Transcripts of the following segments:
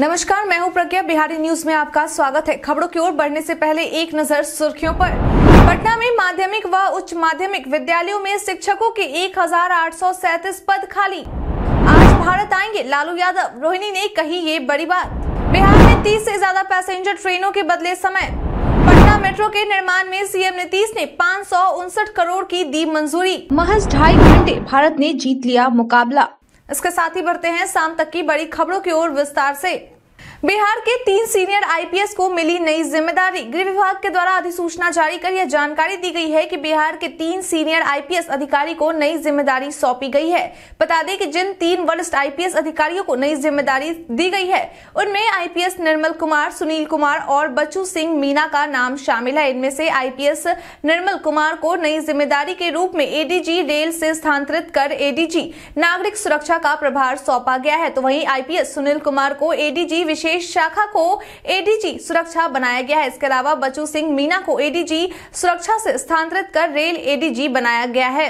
नमस्कार मैं हूं प्रज्ञा बिहारी न्यूज में आपका स्वागत है खबरों की ओर बढ़ने से पहले एक नजर सुर्खियों पर पटना में माध्यमिक व उच्च माध्यमिक विद्यालयों में शिक्षकों के एक पद खाली आज भारत आएंगे लालू यादव रोहिणी ने कही ये बड़ी बात बिहार में तीस ऐसी ज्यादा पैसेंजर ट्रेनों के बदले समय पटना मेट्रो के निर्माण में सीएम नीतीश ने पाँच करोड़ की दी मंजूरी महज ढाई घंटे भारत ने जीत लिया मुकाबला इसके साथ ही बढ़ते हैं शाम तक की बड़ी खबरों की ओर विस्तार से बिहार के तीन सीनियर आईपीएस को मिली नई जिम्मेदारी गृह विभाग के द्वारा अधिसूचना जारी कर यह जानकारी दी गई है कि बिहार के तीन सीनियर आईपीएस अधिकारी को नई जिम्मेदारी सौंपी गई है बता दें कि जिन तीन वरिष्ठ आईपीएस अधिकारियों को नई जिम्मेदारी दी गई है उनमें आईपीएस निर्मल कुमार सुनील कुमार और बच्चू सिंह मीना का नाम शामिल है इनमें से आईपीएस निर्मल कुमार को नई जिम्मेदारी के रूप में एडीजी रेल से स्थानांतरित कर एडीजी नागरिक सुरक्षा का प्रभार सौंपा गया है तो वही आईपीएस सुनील कुमार को एडीजी विशेष विशेष शाखा को एडीजी सुरक्षा बनाया गया है इसके अलावा बचू सिंह मीना को एडीजी सुरक्षा से स्थानांतरित कर रेल एडीजी बनाया गया है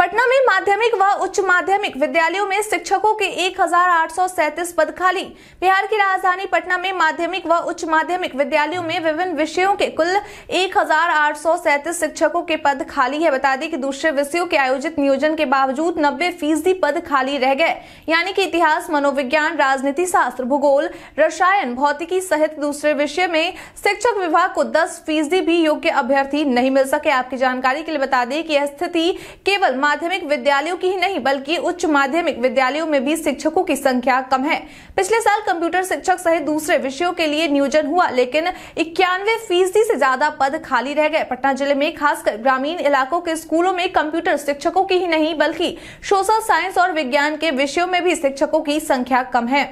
पटना में माध्यमिक व उच्च माध्यमिक विद्यालयों में शिक्षकों के 1837 पद खाली बिहार की राजधानी पटना में माध्यमिक व उच्च माध्यमिक विद्यालयों में विभिन्न विषयों के कुल 1837 शिक्षकों के पद खाली है बता दें कि दूसरे विषयों के आयोजित नियोजन के बावजूद नब्बे फीसदी पद खाली रह गए यानी कि इतिहास मनोविज्ञान राजनीति शास्त्र भूगोल रसायन भौतिकी सहित दूसरे विषय में शिक्षक विभाग को दस फीसदी भी योग्य अभ्यर्थी नहीं मिल सके आपकी जानकारी के लिए बता दें कि यह स्थिति केवल माध्यमिक विद्यालयों की ही नहीं बल्कि उच्च माध्यमिक विद्यालयों में भी शिक्षकों की संख्या कम है पिछले साल कंप्यूटर शिक्षक सहित दूसरे विषयों के लिए नियोजन हुआ लेकिन इक्यानवे फीसदी से ज्यादा पद खाली रह गए पटना जिले में खासकर ग्रामीण इलाकों के स्कूलों में कंप्यूटर शिक्षकों की ही नहीं बल्कि सोशल साइंस और विज्ञान के विषयों में भी शिक्षकों की संख्या कम है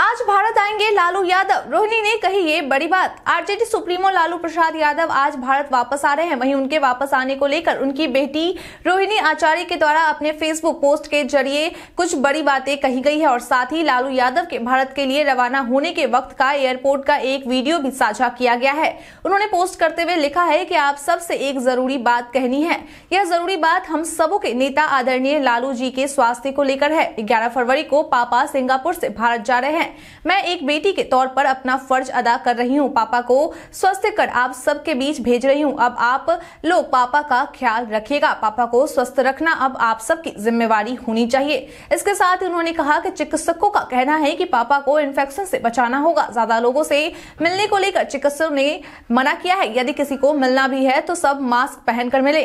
आज भारत आएंगे लालू यादव रोहिणी ने कही ये बड़ी बात आरजेडी सुप्रीमो लालू प्रसाद यादव आज भारत वापस आ रहे हैं वहीं उनके वापस आने को लेकर उनकी बेटी रोहिणी आचार्य के द्वारा अपने फेसबुक पोस्ट के जरिए कुछ बड़ी बातें कही गई है और साथ ही लालू यादव के भारत के लिए रवाना होने के वक्त का एयरपोर्ट का एक वीडियो भी साझा किया गया है उन्होंने पोस्ट करते हुए लिखा है की आप सबसे एक जरूरी बात कहनी है यह जरूरी बात हम सबों के नेता आदरणीय लालू जी के स्वास्थ्य को लेकर है ग्यारह फरवरी को पापा सिंगापुर ऐसी भारत जा रहे हैं मैं एक बेटी के तौर पर अपना फर्ज अदा कर रही हूँ पापा को स्वस्थ कर आप सबके बीच भेज रही हूँ अब आप लोग पापा का ख्याल रखिएगा पापा को स्वस्थ रखना अब आप सबकी जिम्मेवारी होनी चाहिए इसके साथ ही उन्होंने कहा कि चिकित्सकों का कहना है कि पापा को इन्फेक्शन से बचाना होगा ज्यादा लोगों से मिलने को लेकर चिकित्सकों ने मना किया है यदि किसी को मिलना भी है तो सब मास्क पहनकर मिले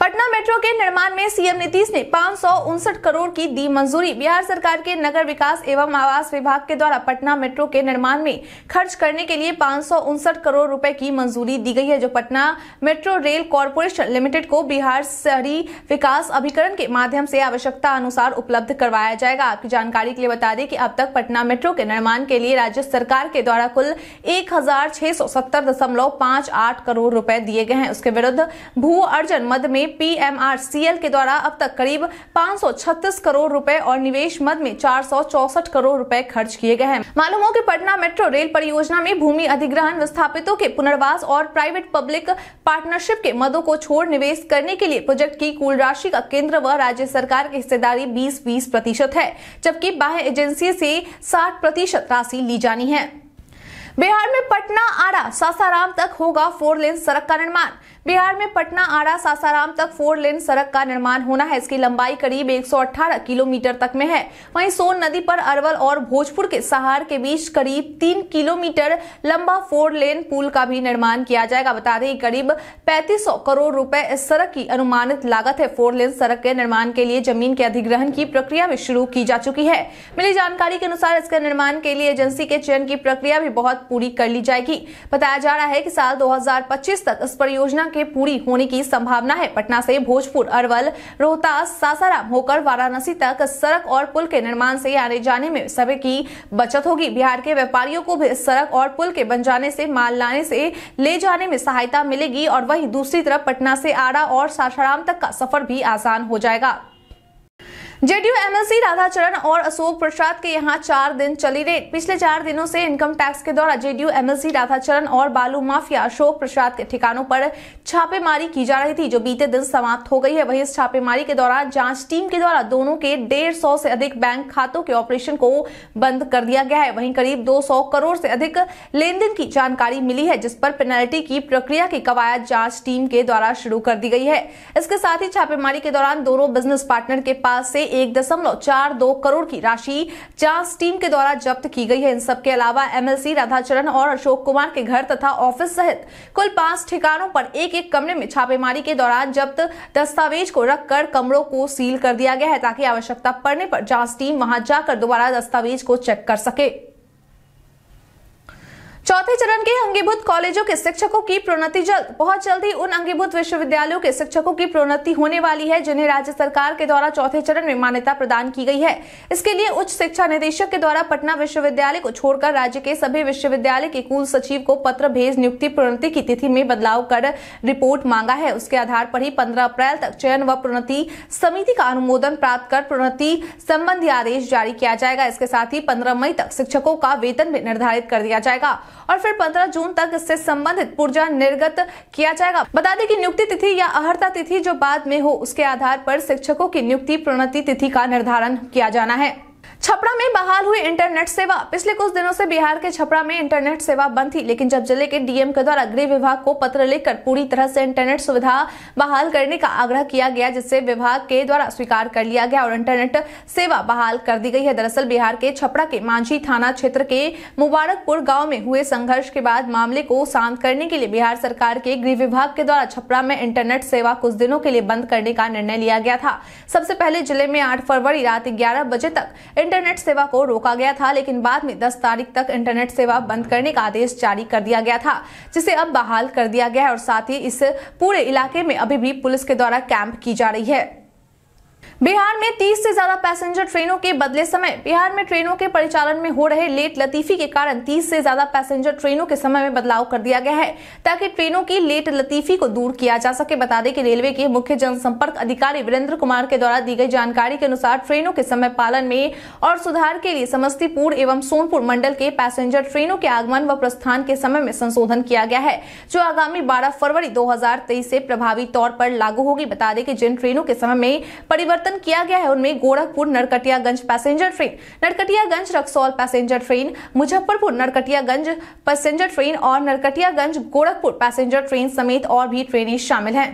पटना मेट्रो के निर्माण में सीएम नीतीश ने पाँच करोड़ की दी मंजूरी बिहार सरकार के नगर विकास एवं आवास विभाग के द्वारा पटना मेट्रो के निर्माण में खर्च करने के लिए पाँच करोड़ रुपए की मंजूरी दी गई है जो Patna metro rail corporation limited को बिहार शहरी विकास अभिकरण के माध्यम से आवश्यकता अनुसार उपलब्ध करवाया जाएगा आपकी जानकारी के लिए बता दें कि अब तक पटना मेट्रो के निर्माण के लिए राज्य सरकार के द्वारा कुल एक करोड़ रुपए दिए गए हैं उसके विरुद्ध भू अर्जन मद में पीएमआरसीएल के द्वारा अब तक करीब 536 करोड़ रुपए और निवेश मद में चार करोड़ रुपए खर्च किए गए हैं मालूम हो की पटना मेट्रो रेल परियोजना में भूमि अधिग्रहण विस्थापितों के पुनर्वास और प्राइवेट पब्लिक पार्टनरशिप के मदों को छोड़ निवेश करने के लिए प्रोजेक्ट की कुल राशि का केंद्र व राज्य सरकार की हिस्सेदारी बीस बीस प्रतिशत है जबकि बाह्य एजेंसी से साठ प्रतिशत राशि ली जानी है बिहार में पटना आरा सासाराम तक होगा फोर लेन सड़क का निर्माण बिहार में पटना आरा सासाराम तक फोर लेन सड़क का निर्माण होना है इसकी लंबाई करीब 118 किलोमीटर तक में है वहीं सोन नदी पर अरवल और भोजपुर के सहार के बीच करीब तीन किलोमीटर लंबा फोर लेन पुल का भी निर्माण किया जाएगा बता दें करीब पैंतीस करोड़ रुपए इस सड़क की अनुमानित लागत है फोर लेन सड़क के निर्माण के लिए जमीन के अधिग्रहण की प्रक्रिया भी शुरू की जा चुकी है मिली जानकारी के अनुसार इसके निर्माण के लिए एजेंसी के चयन की प्रक्रिया भी बहुत पूरी कर ली जाएगी बताया जा रहा है की साल दो तक इस परियोजना के पूरी होने की संभावना है पटना से भोजपुर अरवल रोहतास सासाराम होकर वाराणसी तक सड़क और पुल के निर्माण से आने जाने में समय की बचत होगी बिहार के व्यापारियों को भी सड़क और पुल के बन जाने से माल लाने से ले जाने में सहायता मिलेगी और वहीं दूसरी तरफ पटना से आरा और सासाराम तक का सफर भी आसान हो जाएगा जेडीयू एमएलसी राधाचरण और अशोक प्रसाद के यहाँ चार दिन चली रेड पिछले चार दिनों से इनकम टैक्स के द्वारा जेडीयू एमएलसी राधाचरण और बालू माफिया अशोक प्रसाद के ठिकानों पर छापेमारी की जा रही थी जो बीते दिन समाप्त हो गई है वहीं इस छापेमारी के दौरान जांच टीम के द्वारा दोनों के डेढ़ सौ से अधिक बैंक खातों के ऑपरेशन को बंद कर दिया गया है वहीं करीब दो सौ करोड़ से अधिक लेन देन की जानकारी मिली है जिस पर पेनल्टी की प्रक्रिया की कवायद जांच टीम के द्वारा शुरू कर दी गई है इसके साथ ही छापेमारी के दौरान दोनों बिजनेस पार्टनर के पास से एक दशमलव चार दो करोड़ की राशि जांच टीम के द्वारा जब्त की गई है इन सब के अलावा एमएलसी राधाचरण और अशोक कुमार के घर तथा ऑफिस सहित कुल पांच ठिकानों पर एक एक कमरे में छापेमारी के दौरान जब्त दस्तावेज को रखकर कमरों को सील कर दिया गया है ताकि आवश्यकता पड़ने पर जांच टीम वहां जाकर दोबारा दस्तावेज को चेक कर सके चौथे चरण के अंगीभूत कॉलेजों के शिक्षकों की प्रोन्नति जल्द बहुत जल्द ही उन अंगीभूत विश्वविद्यालयों के शिक्षकों की प्रोन्नति होने वाली है जिन्हें राज्य सरकार के द्वारा चौथे चरण में मान्यता प्रदान की गई है इसके लिए उच्च शिक्षा निदेशक के द्वारा पटना विश्वविद्यालय को छोड़कर राज्य के सभी विश्वविद्यालय के कुल सचिव को पत्र भेज नियुक्ति प्रोन्नति की तिथि में बदलाव कर रिपोर्ट मांगा है उसके आधार पर ही पंद्रह अप्रैल तक चयन व प्रोन्नति समिति का अनुमोदन प्राप्त कर प्रोन्नति संबंधी आदेश जारी किया जाएगा इसके साथ ही पंद्रह मई तक शिक्षकों का वेतन भी निर्धारित कर दिया जाएगा और फिर पंद्रह जून तक इससे संबंधित पुर्जा निर्गत किया जाएगा बता दें कि नियुक्ति तिथि या अहर्ता तिथि जो बाद में हो उसके आधार पर शिक्षकों की नियुक्ति प्रोन्नति तिथि का निर्धारण किया जाना है छपरा में बहाल हुई इंटरनेट सेवा पिछले कुछ दिनों से बिहार के छपरा में इंटरनेट सेवा बंद थी लेकिन जब जिले के डीएम के द्वारा गृह विभाग को पत्र लिखकर पूरी तरह से इंटरनेट सुविधा बहाल करने का आग्रह किया गया जिससे विभाग के द्वारा स्वीकार कर लिया गया और इंटरनेट सेवा बहाल कर दी गई है दरअसल बिहार के छपरा के मांझी थाना क्षेत्र के मुबारकपुर गाँव में हुए संघर्ष के बाद मामले को शांत करने के लिए बिहार सरकार के गृह विभाग के द्वारा छपरा में इंटरनेट सेवा कुछ दिनों के लिए बंद करने का निर्णय लिया गया था सबसे पहले जिले में आठ फरवरी रात ग्यारह बजे तक इंटरनेट सेवा को रोका गया था लेकिन बाद में 10 तारीख तक इंटरनेट सेवा बंद करने का आदेश जारी कर दिया गया था जिसे अब बहाल कर दिया गया है और साथ ही इस पूरे इलाके में अभी भी पुलिस के द्वारा कैंप की जा रही है बिहार में 30 से ज्यादा पैसेंजर ट्रेनों के बदले समय बिहार में ट्रेनों के परिचालन में हो रहे लेट लतीफी के कारण 30 से ज्यादा पैसेंजर ट्रेनों के समय में बदलाव कर दिया गया है ताकि ट्रेनों की लेट लतीफी को दूर किया जा सके बता दें कि रेलवे के मुख्य जनसंपर्क अधिकारी वीरेंद्र कुमार के द्वारा दी गई जानकारी के अनुसार ट्रेनों के समय पालन में और सुधार के लिए समस्तीपुर एवं सोनपुर मंडल के पैसेंजर ट्रेनों के आगमन व प्रस्थान के समय में संशोधन किया गया है जो आगामी बारह फरवरी दो से प्रभावी तौर पर लागू होगी बता दें कि जिन ट्रेनों के समय में परिवहन परिवर्तन किया गया है उनमें Gorakhpur Narkatiaganj passenger train Narkatiaganj Raxaul passenger train Muzaffarpur Narkatiaganj passenger train और नरकटियागंज गोरखपुर पैसेंजर ट्रेन समेत और भी ट्रेनें शामिल हैं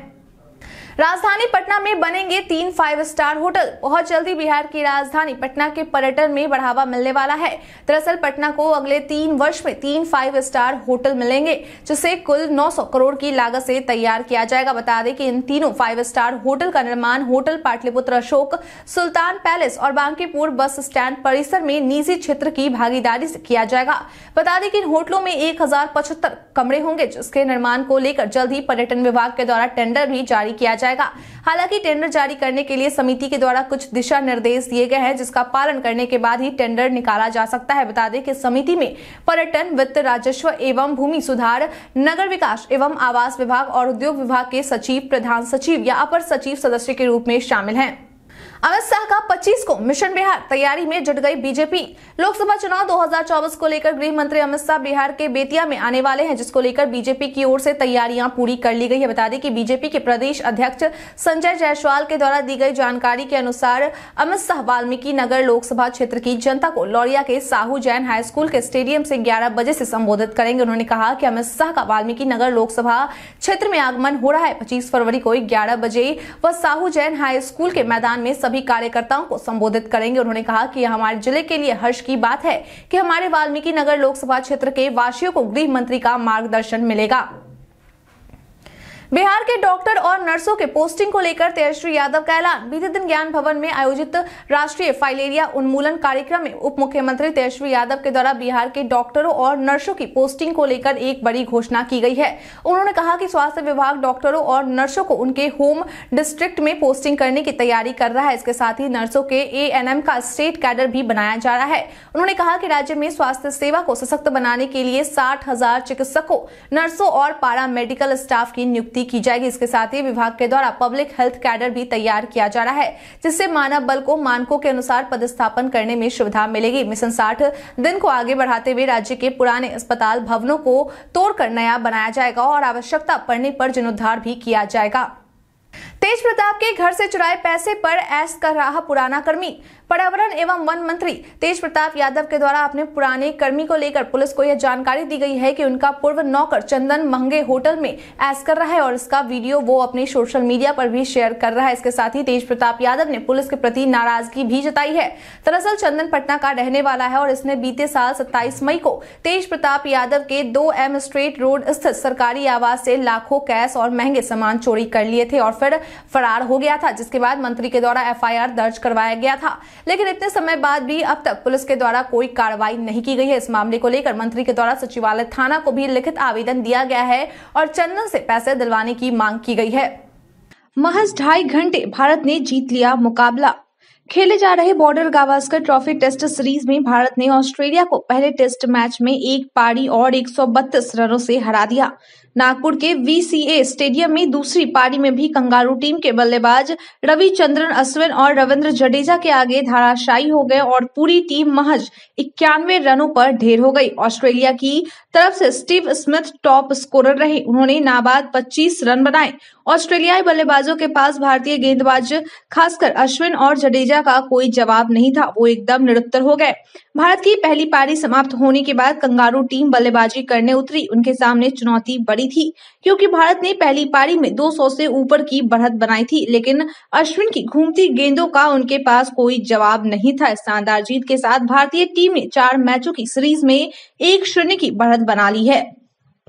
राजधानी पटना में बनेंगे तीन फाइव स्टार होटल बहुत जल्दी बिहार की राजधानी पटना के पर्यटन में बढ़ावा मिलने वाला है दरअसल पटना को अगले तीन वर्ष में तीन फाइव स्टार होटल मिलेंगे जिसे कुल 900 करोड़ की लागत से तैयार किया जाएगा बता दें कि इन तीनों फाइव स्टार होटल का निर्माण होटल पाटलिपुत्र अशोक सुल्तान पैलेस और बांकीपुर बस स्टैंड परिसर में निजी क्षेत्र की भागीदारी से किया जाएगा बता दें कि इन होटलों में एक कमरे होंगे जिसके निर्माण को लेकर जल्द ही पर्यटन विभाग के द्वारा टेंडर भी जारी किया जाएगा जाएगा हालांकि टेंडर जारी करने के लिए समिति के द्वारा कुछ दिशा निर्देश दिए गए हैं जिसका पालन करने के बाद ही टेंडर निकाला जा सकता है बता दें कि समिति में पर्यटन वित्त राजस्व एवं भूमि सुधार नगर विकास एवं आवास विभाग और उद्योग विभाग के सचिव प्रधान सचिव या अपर सचिव सदस्य के रूप में शामिल हैं अमित शाह का 25 को मिशन बिहार तैयारी में जुट गई बीजेपी लोकसभा चुनाव 2024 को लेकर गृह मंत्री अमित शाह बिहार के बेतिया में आने वाले हैं जिसको लेकर बीजेपी की ओर से तैयारियां पूरी कर ली गई है बता दें कि बीजेपी के प्रदेश अध्यक्ष संजय जायसवाल के द्वारा दी गई जानकारी के अनुसार अमित शाह वाल्मीकि नगर लोकसभा क्षेत्र की जनता को लौरिया के साहू जैन हाई स्कूल के स्टेडियम से ग्यारह बजे से संबोधित करेंगे उन्होंने कहा कि अमित शाह का वाल्मीकि नगर लोकसभा क्षेत्र में आगमन हो रहा है पच्चीस फरवरी को ग्यारह बजे वह साहू जैन हाई स्कूल के मैदान में सभी कार्यकर्ताओं को संबोधित करेंगे उन्होंने कहा कि हमारे जिले के लिए हर्ष की बात है कि हमारे वाल्मीकि नगर लोकसभा क्षेत्र के वासियों को गृह मंत्री का मार्गदर्शन मिलेगा बिहार के डॉक्टर और नर्सों के पोस्टिंग को लेकर तेजस्वी यादव का ऐलान बीते दिन ज्ञान भवन में आयोजित राष्ट्रीय फाइलेरिया उन्मूलन कार्यक्रम में उप मुख्यमंत्री तेजस्वी यादव के द्वारा बिहार के डॉक्टरों और नर्सों की पोस्टिंग को लेकर एक बड़ी घोषणा की गई है उन्होंने कहा कि स्वास्थ्य विभाग डॉक्टरों और नर्सों को उनके होम डिस्ट्रिक्ट में पोस्टिंग करने की तैयारी कर रहा है इसके साथ ही नर्सों के ए का स्टेट कैडर भी बनाया जा रहा है उन्होंने कहा कि राज्य में स्वास्थ्य सेवा को सशक्त बनाने के लिए साठ चिकित्सकों नर्सों और पारा मेडिकल स्टाफ की नियुक्ति की जाएगी इसके साथ ही विभाग के द्वारा पब्लिक हेल्थ कैडर भी तैयार किया जा रहा है जिससे मानव बल को मानकों के अनुसार पदस्थापन करने में सुविधा मिलेगी मिशन साठ दिन को आगे बढ़ाते हुए राज्य के पुराने अस्पताल भवनों को तोड़कर नया बनाया जाएगा और आवश्यकता पड़ने पर जीर्णोद्धार भी किया जाएगा तेज प्रताप के घर से चुराए पैसे पर एस कर रहा पुराना कर्मी पर्यावरण एवं वन मंत्री तेज प्रताप यादव के द्वारा अपने पुराने कर्मी को लेकर पुलिस को यह जानकारी दी गई है कि उनका पूर्व नौकर चंदन महंगे होटल में एस कर रहा है और इसका वीडियो वो अपने सोशल मीडिया पर भी शेयर कर रहा है इसके साथ ही तेज प्रताप यादव ने पुलिस के प्रति नाराजगी भी जताई है दरअसल चंदन पटना का रहने वाला है और इसने बीते साल सत्ताईस मई को तेज प्रताप यादव के दो एम स्ट्रेट रोड स्थित सरकारी आवास से लाखों कैश और महंगे सामान चोरी कर लिए थे और फिर फरार हो गया था जिसके बाद मंत्री के द्वारा एफआईआर दर्ज करवाया गया था लेकिन इतने समय बाद भी अब तक पुलिस के द्वारा कोई कार्रवाई नहीं की गई है इस मामले को लेकर मंत्री के द्वारा सचिवालय थाना को भी लिखित आवेदन दिया गया है और चंदन से पैसे दिलवाने की मांग की गई है महज ढाई घंटे भारत ने जीत लिया मुकाबला खेले जा रहे border Gavaskar trophy test series में भारत ने ऑस्ट्रेलिया को पहले टेस्ट मैच में एक पारी और 132 रनों से हरा दिया नागपुर के वीसीए स्टेडियम में दूसरी पारी में भी कंगारू टीम के बल्लेबाज रविचंद्रन अश्विन और रविंद्र जडेजा के आगे धाराशायी हो गए और पूरी टीम महज इक्यानवे रनों पर ढेर हो गई ऑस्ट्रेलिया की तरफ से स्टीव स्मिथ टॉप स्कोरर रहे उन्होंने नाबाद 25 रन बनाए ऑस्ट्रेलियाई बल्लेबाजों के पास भारतीय गेंदबाज खासकर अश्विन और जडेजा का कोई जवाब नहीं था वो एकदम निरुत्तर हो गए भारत की पहली पारी समाप्त होने के बाद कंगारू टीम बल्लेबाजी करने उतरी उनके सामने चुनौती बड़ी थी क्योंकि भारत ने पहली पारी में 200 से ऊपर की बढ़त बनाई थी लेकिन अश्विन की घूमती गेंदों का उनके पास कोई जवाब नहीं था शानदार जीत के साथ भारतीय टीम ने चार मैचों की सीरीज में एक शून्य की बढ़त बना ली है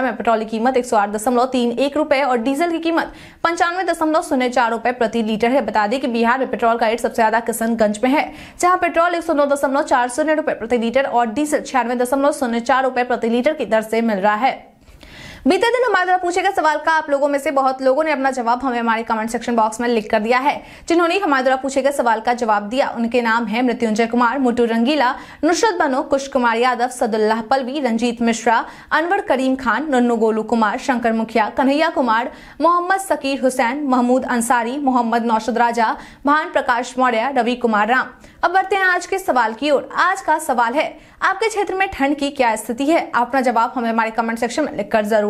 किलोग्राम है पेट्रोल की कीमत एक एक रुपए और डीजल की कीमत पंचानवे दशमलव शून्य चार रुपए प्रति लीटर है बता दें कि बिहार में पेट्रोल का रेट सबसे ज्यादा किशनगंज में है जहां पेट्रोल एक सौ नौ दशमलव चार शून्य रूपए प्रति लीटर और डीजल छियानवे दशमलव शून्य चार रूपए प्रति लीटर की दर से मिल रहा है बीते दिन हमारे द्वारा पूछे गए सवाल का आप लोगों में से बहुत लोगों ने अपना जवाब हमें हमारे कमेंट सेक्शन बॉक्स में लिख कर दिया है जिन्होंने हमारे द्वारा पूछे गए सवाल का जवाब दिया उनके नाम है मृत्युंजय कुमार मुटू रंगीला नुसरत बनो कुश कुमार यादव सदुल्लाह पलवी रंजीत मिश्रा अनवर करीम खान नन्नू गोलू कुमार शंकर मुखिया कन्हैया कुमार मोहम्मद सकीर हुसैन महमूद अंसारी मोहम्मद नौशद राजा भान प्रकाश मौर्य रवि कुमार राम अब बढ़ते हैं आज के सवाल की ओर आज का सवाल है आपके क्षेत्र में ठंड की क्या स्थिति है अपना जवाब हमें हमारे कमेंट सेक्शन में लिखकर जरूर